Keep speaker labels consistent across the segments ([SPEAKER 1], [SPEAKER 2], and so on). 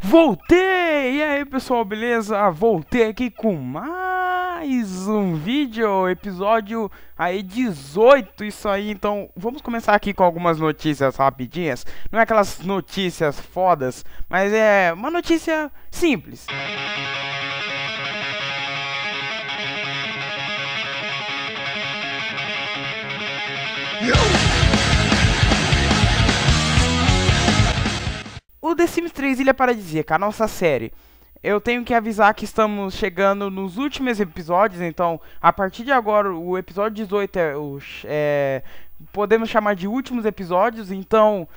[SPEAKER 1] Voltei! E aí pessoal, beleza? Ah, voltei aqui com mais um vídeo, episódio aí 18, isso aí. Então vamos começar aqui com algumas notícias rapidinhas. Não é aquelas notícias fodas, mas é uma notícia simples. Música O The Sims 3 Ilha é Paradisíaca, a nossa série. Eu tenho que avisar que estamos chegando nos últimos episódios, então a partir de agora o episódio 18 é, o, é podemos chamar de últimos episódios, então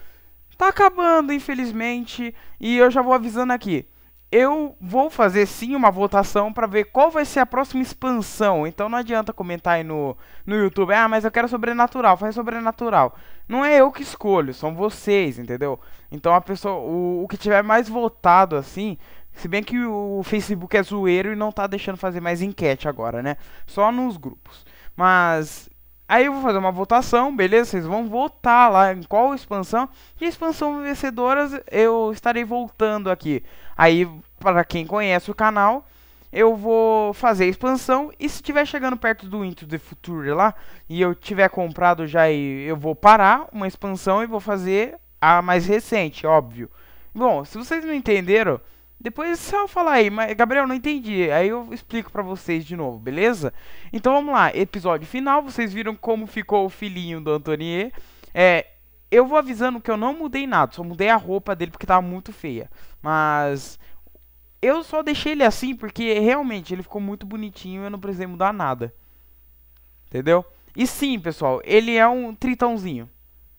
[SPEAKER 1] tá acabando, infelizmente, e eu já vou avisando aqui eu vou fazer sim uma votação para ver qual vai ser a próxima expansão. Então não adianta comentar aí no, no YouTube, ah, mas eu quero sobrenatural, faz sobrenatural. Não é eu que escolho, são vocês, entendeu? Então a pessoa, o, o que tiver mais votado assim, se bem que o Facebook é zoeiro e não tá deixando fazer mais enquete agora, né? Só nos grupos. Mas Aí eu vou fazer uma votação, beleza? Vocês vão votar lá em qual expansão. E a expansão vencedora eu estarei voltando aqui. Aí, para quem conhece o canal, eu vou fazer a expansão. E se estiver chegando perto do Into the Future lá, e eu tiver comprado já, eu vou parar uma expansão e vou fazer a mais recente, óbvio. Bom, se vocês não entenderam, depois é só falar aí, mas Gabriel, não entendi. Aí eu explico para vocês de novo, beleza? Então vamos lá, episódio final. Vocês viram como ficou o filhinho do Antonier. É, eu vou avisando que eu não mudei nada, só mudei a roupa dele porque tava muito feia. Mas eu só deixei ele assim porque realmente ele ficou muito bonitinho e eu não precisei mudar nada. Entendeu? E sim, pessoal, ele é um tritãozinho.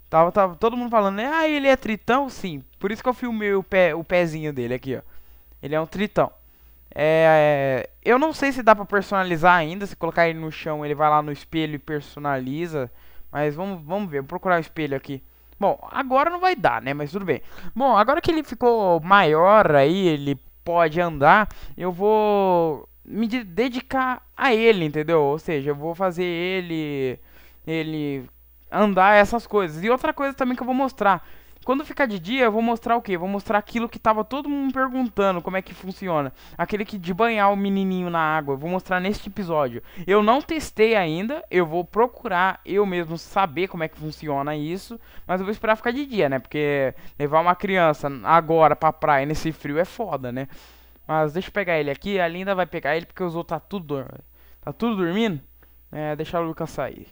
[SPEAKER 1] Tava, tava todo mundo falando, Ah, ele é tritão? Sim. Por isso que eu filmei o, pé, o pezinho dele aqui, ó. Ele é um tritão. É, é, eu não sei se dá pra personalizar ainda. Se colocar ele no chão, ele vai lá no espelho e personaliza. Mas vamos, vamos ver. Vou procurar o espelho aqui. Bom, agora não vai dar, né? Mas tudo bem. Bom, agora que ele ficou maior aí, ele pode andar. Eu vou me dedicar a ele, entendeu? Ou seja, eu vou fazer ele... Ele andar essas coisas. E outra coisa também que eu vou mostrar. Quando ficar de dia, eu vou mostrar o quê? vou mostrar aquilo que tava todo mundo perguntando como é que funciona. Aquele que de banhar o menininho na água. Eu vou mostrar neste episódio. Eu não testei ainda. Eu vou procurar eu mesmo saber como é que funciona isso. Mas eu vou esperar ficar de dia, né? Porque levar uma criança agora pra praia nesse frio é foda, né? Mas deixa eu pegar ele aqui. A Linda vai pegar ele porque os outros tá tudo, tá tudo dormindo. É, deixar o Lucas sair.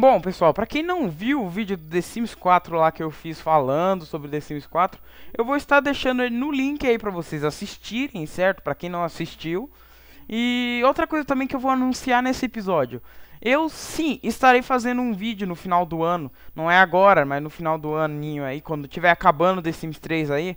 [SPEAKER 1] Bom, pessoal, para quem não viu o vídeo do The Sims 4 lá que eu fiz falando sobre The Sims 4, eu vou estar deixando ele no link aí para vocês assistirem, certo? Para quem não assistiu. E outra coisa também que eu vou anunciar nesse episódio. Eu sim estarei fazendo um vídeo no final do ano, não é agora, mas no final do aninho aí, quando tiver acabando The Sims 3 aí,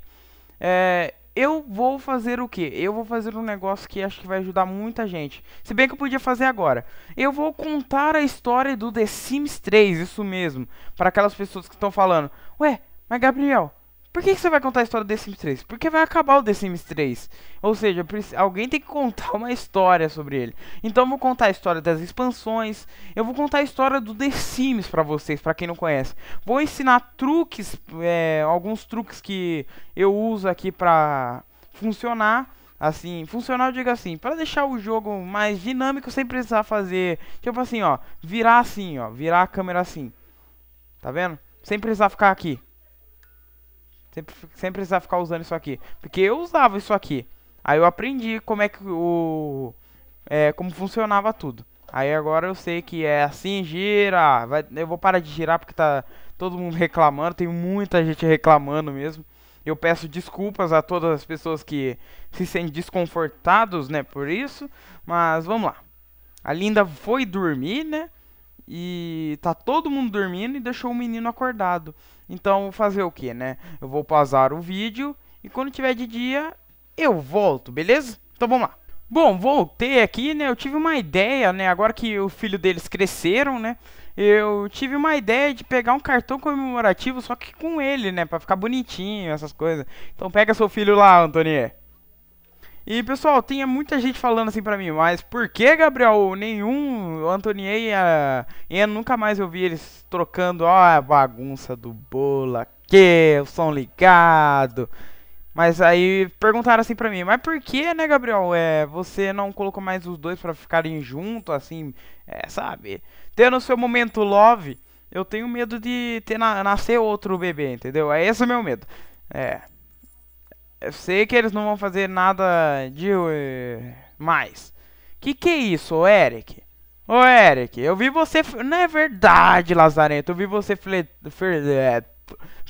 [SPEAKER 1] é, eu vou fazer o que? Eu vou fazer um negócio que acho que vai ajudar muita gente. Se bem que eu podia fazer agora. Eu vou contar a história do The Sims 3, isso mesmo. Para aquelas pessoas que estão falando, ué, mas Gabriel, por que, que, você vai contar a história do The Sims 3? Porque vai acabar o The Sims 3. Ou seja, alguém tem que contar uma história sobre ele. Então eu vou contar a história das expansões. Eu vou contar a história do The Sims pra vocês, pra quem não conhece. Vou ensinar truques, é, alguns truques que eu uso aqui pra funcionar. Assim, funcionar eu digo assim, para deixar o jogo mais dinâmico sem precisar fazer, tipo assim, ó, virar assim, ó, virar a câmera assim. Tá vendo? Sem precisar ficar aqui. Sempre, sem precisar ficar usando isso aqui. Porque eu usava isso aqui. Aí eu aprendi como é que o... É, como funcionava tudo. Aí agora eu sei que é assim, gira. Vai, eu vou parar de girar porque tá todo mundo reclamando. Tem muita gente reclamando mesmo. Eu peço desculpas a todas as pessoas que se sentem desconfortados, né, por isso. Mas vamos lá. A Linda foi dormir, né? e tá todo mundo dormindo e deixou o menino acordado. Então fazer o que, né? Eu vou pausar o vídeo e quando tiver de dia eu volto, beleza? Então vamos lá. Bom, voltei aqui, né? Eu tive uma ideia, né? Agora que o filho deles cresceram, né? Eu tive uma ideia de pegar um cartão comemorativo só que com ele, né? Pra ficar bonitinho, essas coisas. Então pega seu filho lá, Antônio e pessoal, tinha muita gente falando assim pra mim, mas por que Gabriel, nenhum, o Antoniei e a Ian nunca mais eu vi eles trocando, ó, a bagunça do Bola, que o som ligado. Mas aí perguntaram assim pra mim, mas por que, né, Gabriel? É, você não colocou mais os dois para ficarem junto, assim, é, sabe? Tendo seu momento love, eu tenho medo de ter na, nascer outro bebê, entendeu? É esse o meu medo. É, eu sei que eles não vão fazer nada de eh, mais. Que que é isso, Eric? Ô, Eric, eu vi você... Não é verdade, Lazarento. Eu vi você é,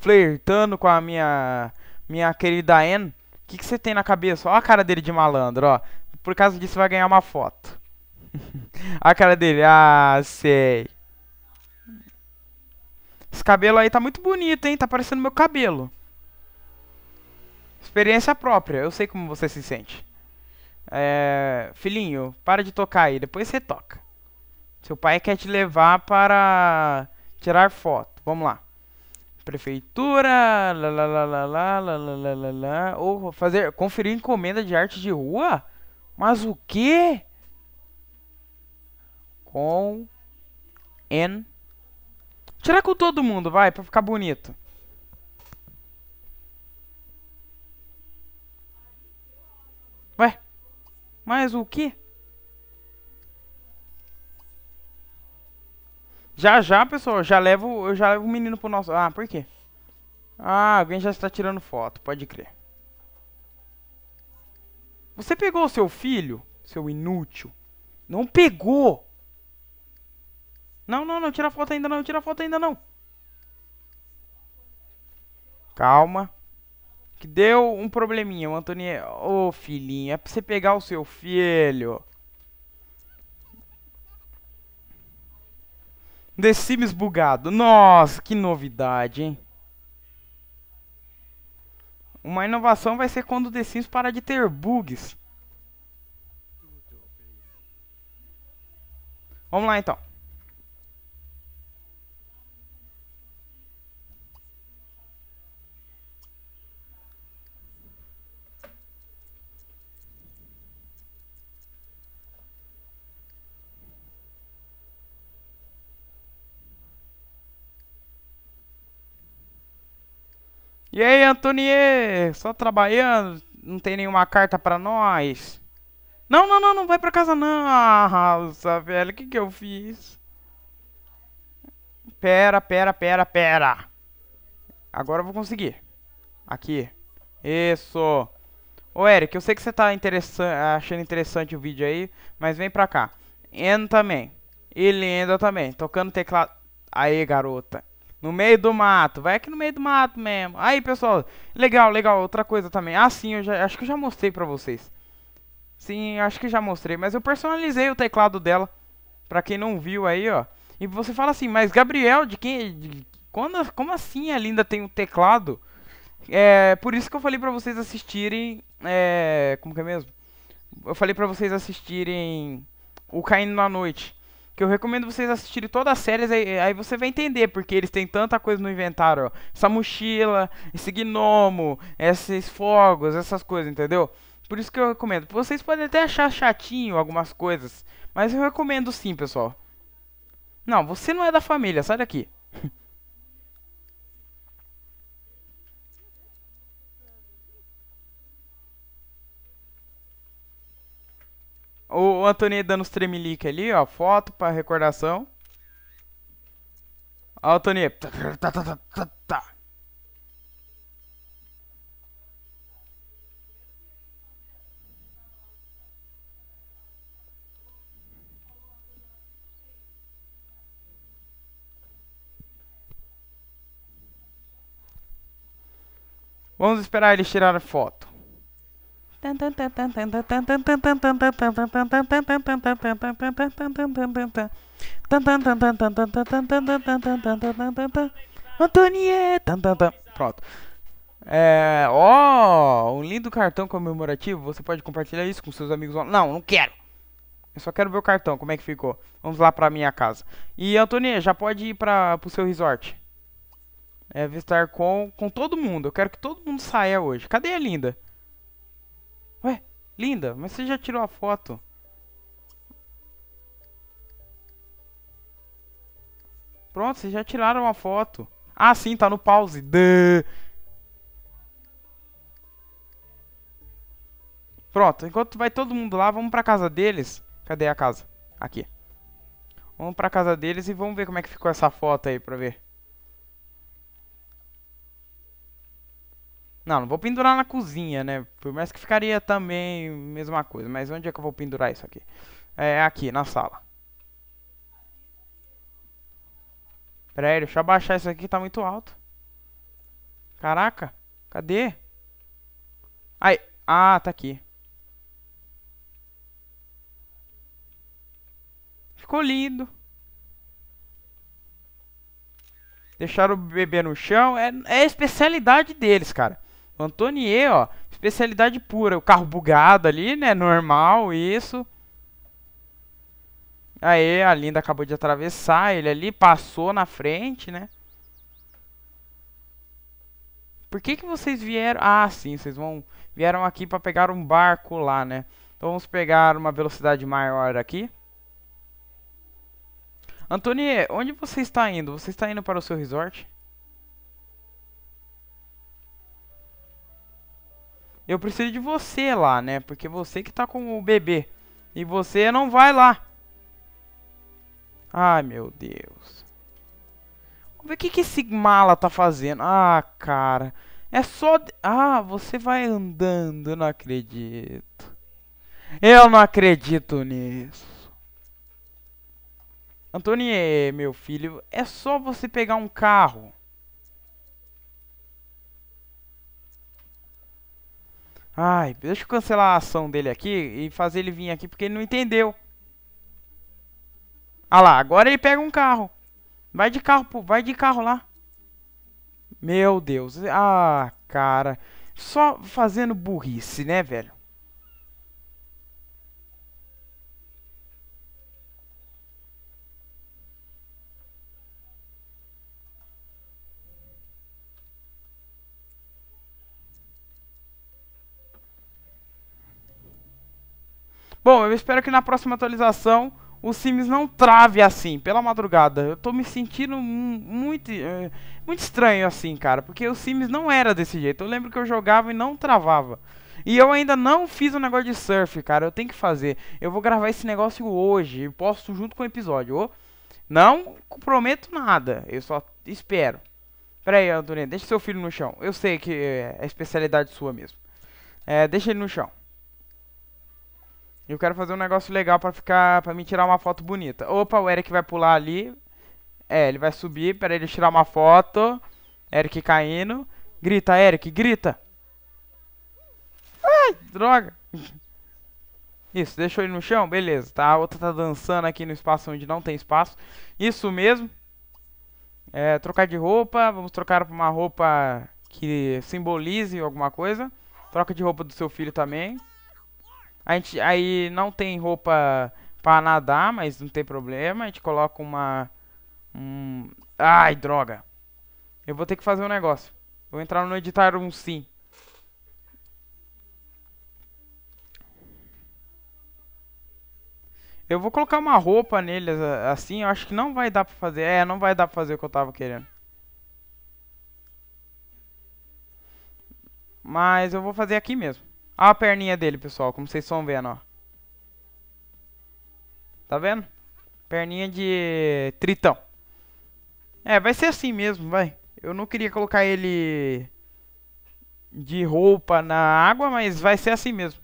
[SPEAKER 1] flertando com a minha... Minha querida Anne. O que que você tem na cabeça? Ó a cara dele de malandro, ó. Por causa disso vai ganhar uma foto. a cara dele. Ah, sei. Esse cabelo aí tá muito bonito, hein? Tá parecendo meu cabelo experiência própria, eu sei como você se sente. É, filhinho, para de tocar aí, depois você toca. Seu pai quer te levar para tirar foto. Vamos lá. Prefeitura, la lá, ou fazer conferir encomenda de arte de rua? Mas o que? Com N. Tirar com todo mundo, vai, para ficar bonito. Mas o que? Já, já, pessoal, já levo, eu já levo o menino pro nosso... Ah, por quê? Ah, alguém já está tirando foto, pode crer. Você pegou o seu filho, seu inútil? Não pegou! Não, não, não tira foto ainda não, tira foto ainda não. Calma que deu um probleminha. O Antônio, é, ô oh, filhinho, é pra você pegar o seu filho. The Sims bugado. Nossa, que novidade, hein? Uma inovação vai ser quando o The Sims parar de ter bugs. Vamos lá então. E aí, Antonier? Só trabalhando? Não tem nenhuma carta pra nós? Não, não, não, não vai pra casa não. Nossa, velho, o que que eu fiz? Pera, pera, pera, pera. Agora eu vou conseguir. Aqui. Isso. Ô, Eric, eu sei que você tá achando interessante o vídeo aí, mas vem pra cá. N também. E Linda também. Tocando teclado. Aê, garota. No meio do mato. Vai aqui no meio do mato mesmo. Aí, pessoal. Legal, legal. Outra coisa também. Ah, sim. Eu já, acho que eu já mostrei pra vocês. Sim, acho que já mostrei. Mas eu personalizei o teclado dela. Pra quem não viu aí, ó. E você fala assim, mas Gabriel, de quem... De, quando, como assim a Linda tem um teclado? É, por isso que eu falei pra vocês assistirem... É, como que é mesmo? Eu falei pra vocês assistirem... O Caindo na Noite que eu recomendo vocês assistirem todas as séries, aí, aí, você vai entender, porque eles têm tanta coisa no inventário, ó. Essa mochila, esse gnomo, esses fogos, essas coisas, entendeu? Por isso que eu recomendo. Vocês podem até achar chatinho algumas coisas, mas eu recomendo sim, pessoal. Não, você não é da família, sai daqui. O Antônio dando os tremelique ali, ó. Foto pra recordação. Ó, o Antônio. Tá, tá, tá, tá, Vamos esperar eles tirar a foto. Antonieta! Pronto. É. Ó! Oh, um lindo cartão comemorativo. Você pode compartilhar isso com seus amigos. Não, não quero! Eu só quero ver o cartão, como é que ficou. Vamos lá pra minha casa. E Antônia, já pode ir pra, pro seu resort. É, visitar com, com todo mundo. Eu quero que todo mundo saia hoje. Cadê a linda? Linda, mas você já tirou a foto. Pronto, vocês já tiraram a foto. Ah, sim, tá no pause. Duh. Pronto, enquanto vai todo mundo lá, vamos pra casa deles. Cadê a casa? Aqui. Vamos pra casa deles e vamos ver como é que ficou essa foto aí pra ver. Não, não vou pendurar na cozinha, né? Por mais que ficaria também mesma coisa. Mas onde é que eu vou pendurar isso aqui? É aqui, na sala. Pera aí, deixa eu abaixar isso aqui, tá muito alto. Caraca, cadê? Ai, ah, tá aqui. Ficou lindo. Deixaram o bebê no chão. É, é a especialidade deles, cara. Antonier, ó. Especialidade pura. O carro bugado ali, né? Normal, isso. Aí, a Linda acabou de atravessar ele ali. Passou na frente, né? Por que, que vocês vieram... Ah, sim, vocês vão... Vieram aqui para pegar um barco lá, né? Então vamos pegar uma velocidade maior aqui. Antônio, onde você está indo? Você está indo para o seu resort? Eu preciso de você lá, né? Porque você que tá com o bebê. E você não vai lá. Ai, meu Deus. Vamos ver o que, que esse mala tá fazendo. Ah, cara. É só... Ah, você vai andando. não acredito. Eu não acredito nisso. Antônio, meu filho, é só você pegar um carro. Ai, deixa eu cancelar a ação dele aqui e fazer ele vir aqui porque ele não entendeu. Ah lá, agora ele pega um carro. Vai de carro, pô, vai de carro lá. Meu Deus. Ah, cara. Só fazendo burrice, né, velho? Bom, eu espero que na próxima atualização o Sims não trave assim, pela madrugada. Eu tô me sentindo muito, eh, muito estranho assim, cara, porque o Sims não era desse jeito. Eu lembro que eu jogava e não travava. E eu ainda não fiz o um negócio de surf, cara. Eu tenho que fazer. Eu vou gravar esse negócio hoje. Eu posto junto com o episódio. Não prometo nada. Eu só espero. Pera aí, Antônio. Deixa seu filho no chão. Eu sei que eh, é especialidade sua mesmo. É, deixa ele no chão. Eu quero fazer um negócio legal pra ficar. pra me tirar uma foto bonita. Opa, o Eric vai pular ali. É, ele vai subir, peraí, ele tirar uma foto. Eric caindo. Grita, Eric, grita! Ai, droga! Isso, deixou ele no chão? Beleza, tá? A outra tá dançando aqui no espaço onde não tem espaço. Isso mesmo. É, trocar de roupa, vamos trocar pra uma roupa que simbolize alguma coisa. Troca de roupa do seu filho também. A gente aí não tem roupa para nadar, mas não tem problema. A gente coloca uma um... ai, droga. Eu vou ter que fazer um negócio. Vou entrar no editar um sim. Eu vou colocar uma roupa neles assim, eu acho que não vai dar pra fazer. É, não vai dar pra fazer o que eu tava querendo. Mas eu vou fazer aqui mesmo. Olha a perninha dele, pessoal, como vocês estão vendo, ó. Tá vendo? Perninha de tritão. É, vai ser assim mesmo, vai. Eu não queria colocar ele de roupa na água, mas vai ser assim mesmo.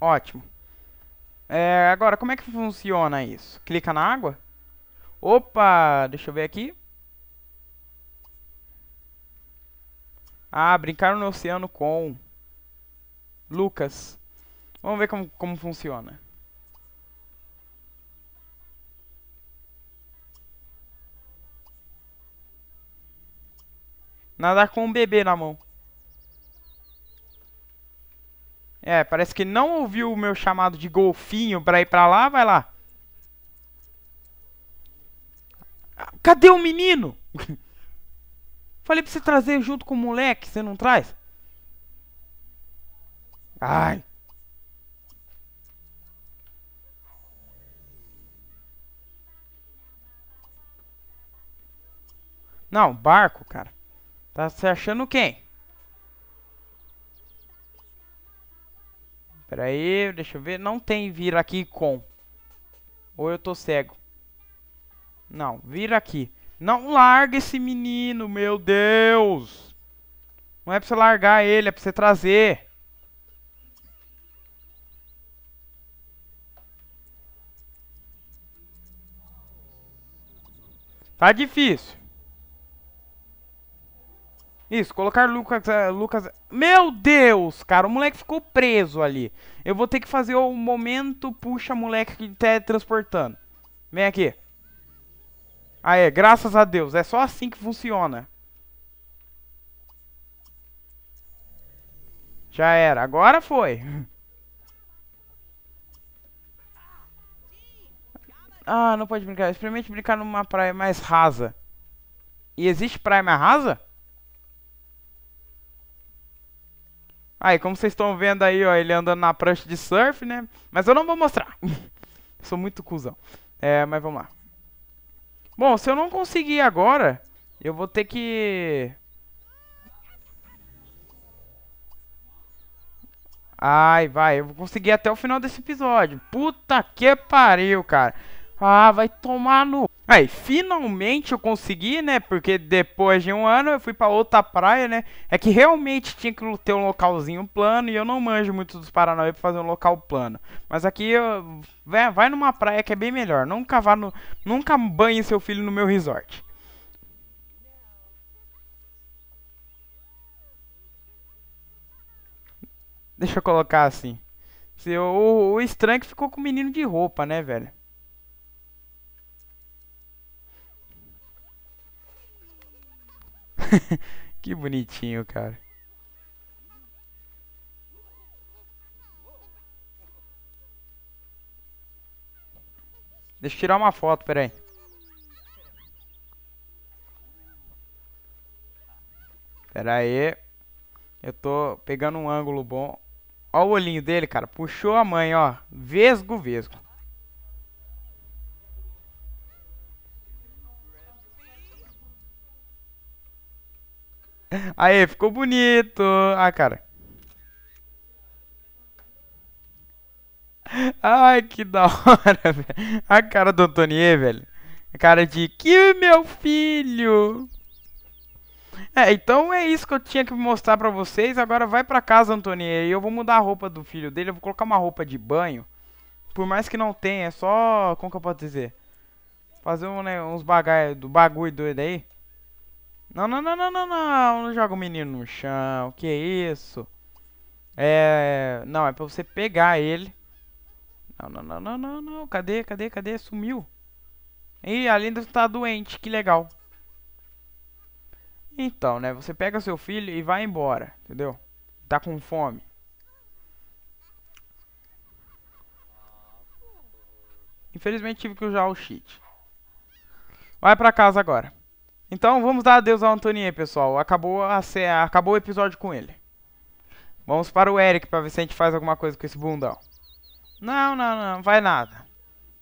[SPEAKER 1] Ótimo. É, agora, como é que funciona isso? Clica na água? Opa, deixa eu ver aqui. Ah, brincar no oceano com Lucas. Vamos ver como, como funciona. Nadar com um bebê na mão. É, parece que não ouviu o meu chamado de golfinho pra ir pra lá, vai lá. Ah, cadê o menino? Falei pra você trazer junto com o moleque, você não traz? Ai. Não, barco, cara. Tá se achando quem? Pera aí, deixa eu ver. Não tem vir aqui com. Ou eu tô cego. Não, vira aqui. Não larga esse menino, meu Deus. Não é pra você largar ele, é pra você trazer. Tá difícil. Isso, colocar Lucas, eh, Lucas... Meu Deus, cara, o moleque ficou preso ali. Eu vou ter que fazer o momento puxa moleque que tá transportando. Vem aqui. Aê, graças a Deus. É só assim que funciona. Já era. Agora foi. Ah, não pode brincar. Experimente brincar numa praia mais rasa. E existe praia mais rasa? Aí, como vocês estão vendo aí, ó, ele andando na prancha de surf, né? Mas eu não vou mostrar. Sou muito cuzão. É, mas vamos lá. Bom, se eu não conseguir agora, eu vou ter que... Ai, vai, eu vou conseguir até o final desse episódio. Puta que pariu, cara. Ah, vai tomar no... Aí, finalmente eu consegui, né? Porque depois de um ano eu fui para outra praia, né? É que realmente tinha que ter um localzinho plano e eu não manjo muito dos Paranauê pra fazer um local plano. Mas aqui eu... vai, vai numa praia que é bem melhor. Nunca vá no. Nunca banhe seu filho no meu resort. Deixa eu colocar assim. O, o estranho que ficou com o menino de roupa, né, velho? que bonitinho, cara. Deixa eu tirar uma foto, peraí. Pera aí. Eu tô pegando um ângulo bom. Ó o olhinho dele, cara. Puxou a mãe, ó. Vesgo, vesgo. Aí, ficou bonito. Ah, cara. Ai, que da hora, velho. A cara do Antonier, velho. A cara de que meu filho. É, então é isso que eu tinha que mostrar pra vocês. Agora vai pra casa, Antonier. E eu vou mudar a roupa do filho dele. Eu vou colocar uma roupa de banho. Por mais que não tenha, é só... Como que eu posso dizer? Fazer um, né, uns bagulho, do bagulho doido aí. Não, não, não, não, não, não. Não joga o menino no chão. Que é isso? É... Não, é pra você pegar ele. Não, não, não, não, não, não. Cadê, cadê, cadê? Sumiu. Ih, a Linda tá doente. Que legal. Então, né? Você pega seu filho e vai embora. Entendeu? Tá com fome. Infelizmente tive que usar o cheat. Vai pra casa agora. Então vamos dar adeus ao Antoninho, pessoal. Acabou, a, acabou o episódio com ele. Vamos para o Eric para ver se a gente faz alguma coisa com esse bundão. Não, não, não, não vai nada.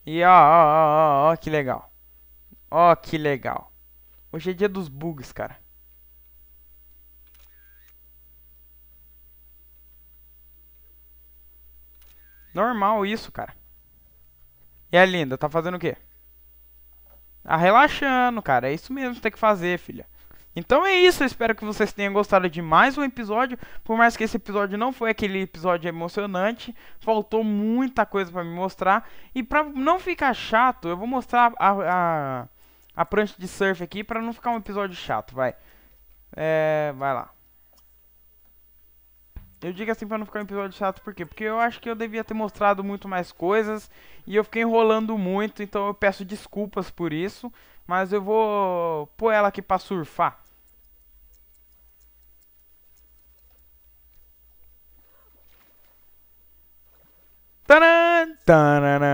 [SPEAKER 1] E ó, ó, ó, ó, ó que legal. Ó, que legal. Hoje é dia dos bugs, cara. Normal isso, cara. E a Linda, tá fazendo o quê? A tá relaxando, cara. É isso mesmo que tem que fazer, filha. Então é isso, eu espero que vocês tenham gostado de mais um episódio. Por mais que esse episódio não foi aquele episódio emocionante, faltou muita coisa para me mostrar. E pra não ficar chato, eu vou mostrar a, a, a prancha de surf aqui pra não ficar um episódio chato, vai. É, vai lá. Eu digo assim pra não ficar um episódio chato, por quê? Porque eu acho que eu devia ter mostrado muito mais coisas e eu fiquei enrolando muito, então eu peço desculpas por isso, mas eu vou pôr ela aqui pra surfar. tanan, Taran!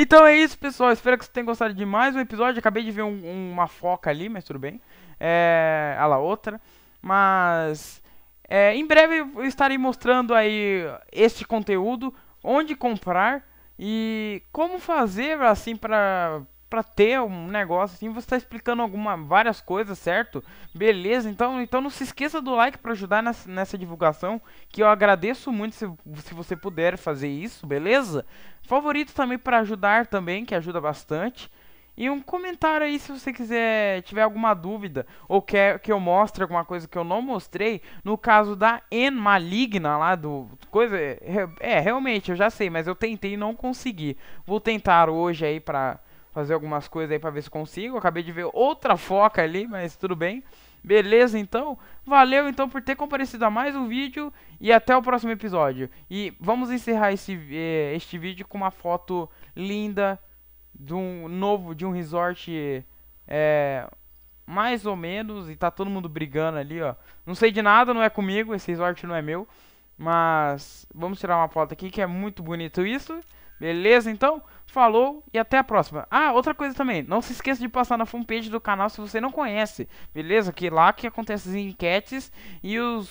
[SPEAKER 1] Então é isso, pessoal. Espero que vocês tenham gostado de mais um episódio. Acabei de ver um, uma foca ali, mas tudo bem. É... a outra. Mas... É, em breve eu estarei mostrando aí este conteúdo, onde comprar e como fazer assim para para ter um negócio assim, você está explicando alguma, várias coisas, certo? Beleza, então, então não se esqueça do like para ajudar nessa, nessa, divulgação, que eu agradeço muito se, se você puder fazer isso, beleza? Favorito também para ajudar também, que ajuda bastante. E um comentário aí se você quiser, tiver alguma dúvida ou quer que eu mostre alguma coisa que eu não mostrei, no caso da En Maligna lá do coisa, é, é, realmente, eu já sei, mas eu tentei e não consegui. Vou tentar hoje aí para fazer algumas coisas aí para ver se consigo. Acabei de ver outra foca ali, mas tudo bem. Beleza, então? Valeu, então, por ter comparecido a mais um vídeo e até o próximo episódio. E vamos encerrar esse, eh, este vídeo com uma foto linda de um novo, de um resort é, mais ou menos, e tá todo mundo brigando ali, ó. Não sei de nada, não é comigo, esse resort não é meu, mas vamos tirar uma foto aqui que é muito bonito isso. Beleza, então? Falou e até a próxima. Ah, outra coisa também, não se esqueça de passar na fanpage do canal se você não conhece, beleza? Que lá que acontecem as enquetes e os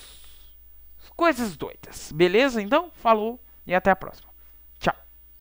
[SPEAKER 1] coisas doidas, beleza? Então, falou e até a próxima.